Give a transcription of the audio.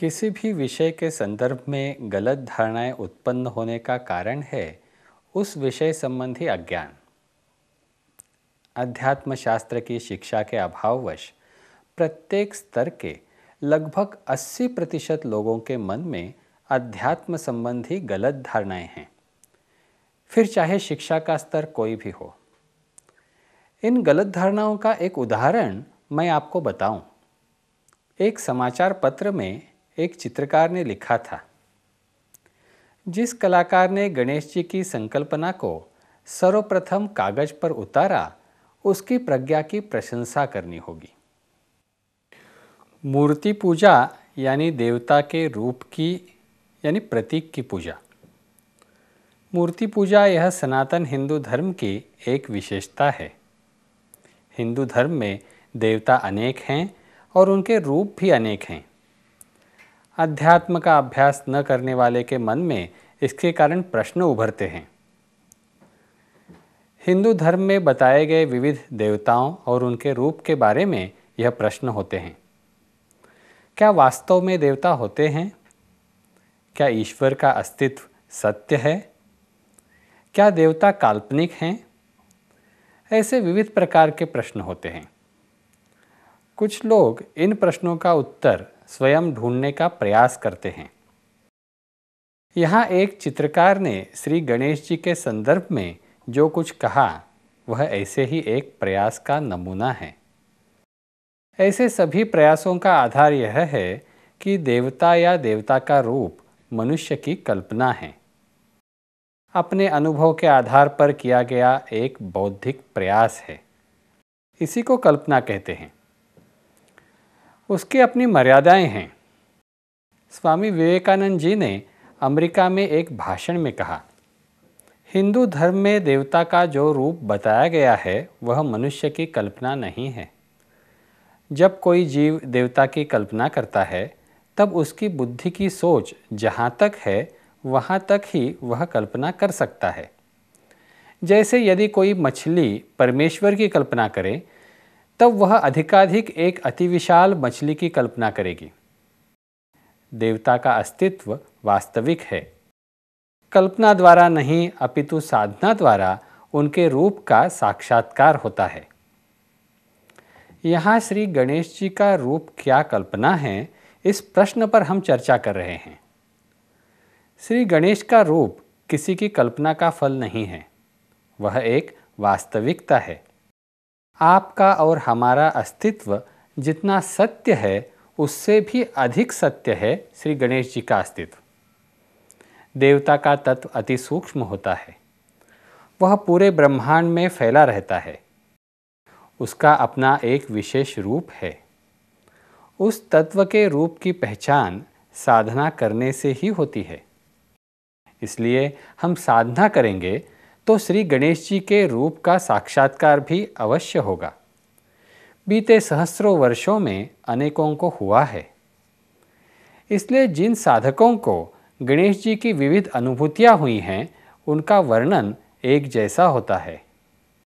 किसी भी विषय के संदर्भ में गलत धारणाएं उत्पन्न होने का कारण है उस विषय संबंधी अज्ञान अध्यात्म शास्त्र की शिक्षा के अभाववश प्रत्येक स्तर के लगभग 80 प्रतिशत लोगों के मन में अध्यात्म संबंधी गलत धारणाएं हैं फिर चाहे शिक्षा का स्तर कोई भी हो इन गलत धारणाओं का एक उदाहरण मैं आपको बताऊं। एक समाचार पत्र में एक चित्रकार ने लिखा था जिस कलाकार ने गणेश जी की संकल्पना को सर्वप्रथम कागज पर उतारा उसकी प्रज्ञा की प्रशंसा करनी होगी मूर्ति पूजा यानी देवता के रूप की यानी प्रतीक की पूजा मूर्ति पूजा यह सनातन हिंदू धर्म की एक विशेषता है हिंदू धर्म में देवता अनेक हैं और उनके रूप भी अनेक हैं अध्यात्म का अभ्यास न करने वाले के मन में इसके कारण प्रश्न उभरते हैं हिंदू धर्म में बताए गए विविध देवताओं और उनके रूप के बारे में यह प्रश्न होते हैं क्या वास्तव में देवता होते हैं क्या ईश्वर का अस्तित्व सत्य है क्या देवता काल्पनिक हैं ऐसे विविध प्रकार के प्रश्न होते हैं कुछ लोग इन प्रश्नों का उत्तर स्वयं ढूंढने का प्रयास करते हैं यहाँ एक चित्रकार ने श्री गणेश जी के संदर्भ में जो कुछ कहा वह ऐसे ही एक प्रयास का नमूना है ऐसे सभी प्रयासों का आधार यह है कि देवता या देवता का रूप मनुष्य की कल्पना है अपने अनुभव के आधार पर किया गया एक बौद्धिक प्रयास है इसी को कल्पना कहते हैं उसकी अपनी मर्यादाएं हैं स्वामी विवेकानंद जी ने अमेरिका में एक भाषण में कहा हिंदू धर्म में देवता का जो रूप बताया गया है वह मनुष्य की कल्पना नहीं है जब कोई जीव देवता की कल्पना करता है तब उसकी बुद्धि की सोच जहाँ तक है वहाँ तक ही वह कल्पना कर सकता है जैसे यदि कोई मछली परमेश्वर की कल्पना करे तब वह अधिकाधिक एक अतिविशाल मछली की कल्पना करेगी देवता का अस्तित्व वास्तविक है कल्पना द्वारा नहीं अपितु साधना द्वारा उनके रूप का साक्षात्कार होता है यहाँ श्री गणेश जी का रूप क्या कल्पना है इस प्रश्न पर हम चर्चा कर रहे हैं श्री गणेश का रूप किसी की कल्पना का फल नहीं है वह एक वास्तविकता है आपका और हमारा अस्तित्व जितना सत्य है उससे भी अधिक सत्य है श्री गणेश जी का अस्तित्व देवता का तत्व अति सूक्ष्म होता है वह पूरे ब्रह्मांड में फैला रहता है उसका अपना एक विशेष रूप है उस तत्व के रूप की पहचान साधना करने से ही होती है इसलिए हम साधना करेंगे तो श्री गणेश जी के रूप का साक्षात्कार भी अवश्य होगा बीते सहस्रों वर्षों में अनेकों को हुआ है इसलिए जिन साधकों को गणेश जी की विविध अनुभूतियाँ हुई हैं उनका वर्णन एक जैसा होता है